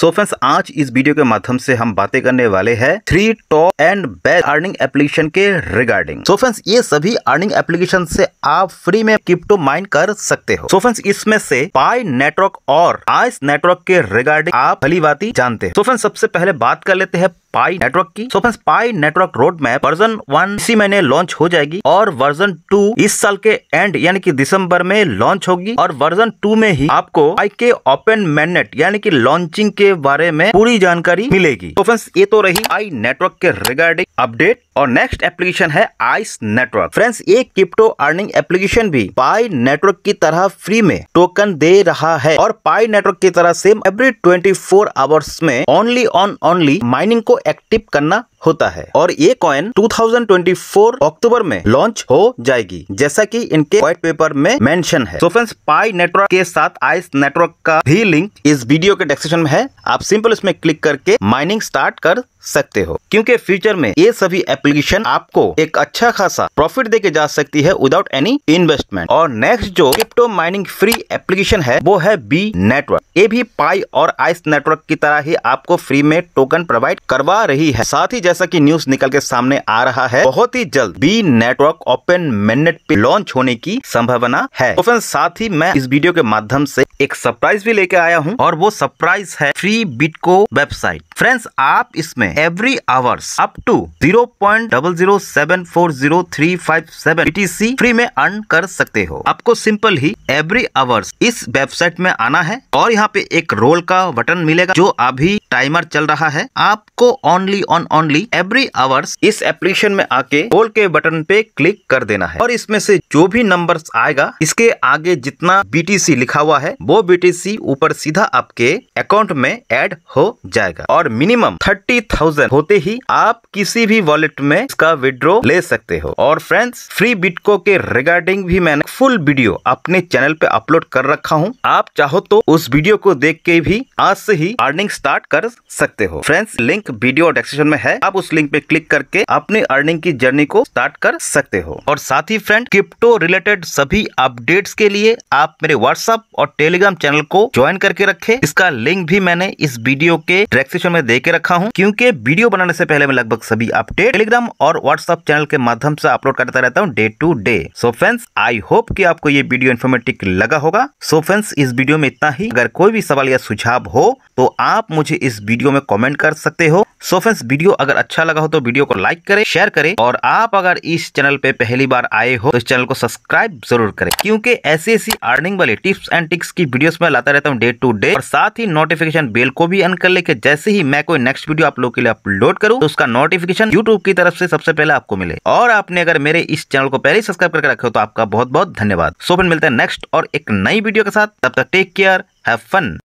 so friends आज इस video के माध्यम से हम बातें करने वाले हैं three top and best earning application के रिगार्डिंग सो फ्रेंड्स ये सभी अर्निंग एप्लीकेशन से आप फ्री में क्रिप्टो माइन कर सकते हो सो फ्रेंड्स इसमें से पाई नेटवर्क और आइस नेटवर्क के रिगार्डिंग आप भली बात जानते हैं सो फ्रेंड्स सबसे पहले बात कर लेते हैं पाई नेटवर्क की so friends Pi network road map version one इसी महीने लॉन्च हो जाएगी और वर्जन टू इस साल के एंड यानी कि दिसंबर में लॉन्च होगी और वर्जन टू में ही आपको पाई के ओपन मैनेट यानी कि लॉन्चिंग के बारे में पूरी जानकारी मिलेगी तो फ्रेंड्स ये तो रही आई नेटवर्क के रिगार्डिंग अपडेट और नेक्स्ट एप्लीकेशन है आइस नेटवर्क फ्रेंड्स ये क्रिप्टो अर्निंग एप्लीकेशन भी पाई नेटवर्क की तरह फ्री में टोकन दे रहा है और पाई नेटवर्क की तरह सेम एवरी 24 फोर आवर्स में ओनली ऑन ओनली माइनिंग को एक्टिव करना होता है और ये कॉइन 2024 अक्टूबर में लॉन्च हो जाएगी जैसा कि इनके व्हाइट पेपर में मेंशन है तो फ्रेंड्स पाई नेटवर्क के साथ आइस नेटवर्क का भी लिंक इस वीडियो के डिस्क्रिप्शन में है आप सिंपल इसमें क्लिक करके माइनिंग स्टार्ट कर सकते हो क्योंकि फ्यूचर में ये सभी एप्लीकेशन आपको एक अच्छा खासा प्रॉफिट देके जा सकती है विदाउट एनी इन्वेस्टमेंट और नेक्स्ट जो क्रिप्टो माइनिंग फ्री एप्लीकेशन है वो है बी नेटवर्क ये भी पाई और आइस नेटवर्क की तरह ही आपको फ्री में टोकन प्रोवाइड करवा रही है साथ ही जैसा कि न्यूज निकल के सामने आ रहा है बहुत ही जल्द बी नेटवर्क ओपन मेनेट पे लॉन्च होने की संभावना है तो फ्रेंड्स साथ ही मैं इस वीडियो के माध्यम से एक सरप्राइज भी लेके आया हूँ और वो सरप्राइज है फ्री बिटको वेबसाइट फ्रेंड्स आप इसमें every hours up to zero point double zero seven four zero three five seven BTC free में अर्न कर सकते हो आपको सिंपल ही एवरी आवर्स इस वेबसाइट में आना है और यहाँ पे एक रोल का बटन मिलेगा जो अभी टाइमर चल रहा है आपको only on only every hours इस एप्लीकेशन में आके रोल के बटन पे क्लिक कर देना है और इसमें से जो भी नंबर आएगा इसके आगे जितना बीटीसी लिखा हुआ है वो बीटीसी ऊपर सीधा आपके अकाउंट में ऐड हो जाएगा और मिनिमम थर्टी थाउजेंड होते ही आप किसी भी वॉलेट में इसका विड्रो ले सकते हो और फ्रेंड्स फ्री बिटको के रिगार्डिंग भी मैंने फुल वीडियो अपने चैनल पे अपलोड कर रखा हूँ आप चाहो तो उस वीडियो को देख के भी आज से ही अर्निंग स्टार्ट कर सकते हो फ्रेंड्स लिंक वीडियो डिस्क्रिप्शन में है आप उस लिंक पे क्लिक करके अपनी अर्निंग की जर्नी को स्टार्ट कर सकते हो और साथ ही फ्रेंड क्रिप्टो रिलेटेड सभी अपडेट्स के लिए आप मेरे व्हाट्सएप और टेलीग्राम टेलीग्राम चैनल को ज्वाइन करके रखे इसका लिंक भी मैंने इस वीडियो के डिस्क्रिप्शन में दे के रखा हूँ क्योंकि वीडियो बनाने से पहले मैं लगभग सभी अपडेट टेलीग्राम और व्हाट्सएप चैनल के माध्यम से अपलोड करता रहता हूँ day to day so friends I hope कि आपको ये वीडियो इन्फॉर्मेटिव लगा होगा सो so फ्रेंड्स इस वीडियो में इतना ही अगर कोई भी सवाल या सुझाव हो तो आप मुझे इस वीडियो में कॉमेंट कर सकते हो सो so फ्रेंड्स वीडियो अगर अच्छा लगा हो तो वीडियो को लाइक करें शेयर करें और आप अगर इस चैनल पे पहली बार आए हो तो इस चैनल को सब्सक्राइब जरूर करें क्योंकि ऐसी ऐसी अर्निंग वाले टिप्स एंड टिक्स की वीडियोस में लाता रहता हूँ डे टू डे और साथ ही नोटिफिकेशन बेल को भी अन कर लेके जैसे ही मैं कोई नेक्स्ट वीडियो आप लोग के लिए अपलोड करूँ तो उसका नोटिफिकेशन यूट्यूब की तरफ से सबसे पहले आपको मिले और आपने अगर मेरे इस चैनल को पहले सब्सक्राइब करके रखे हो तो आपका बहुत बहुत धन्यवाद सोफिन मिलता है नेक्स्ट और एक नई वीडियो के साथ तब तक टेक केयर हैव फन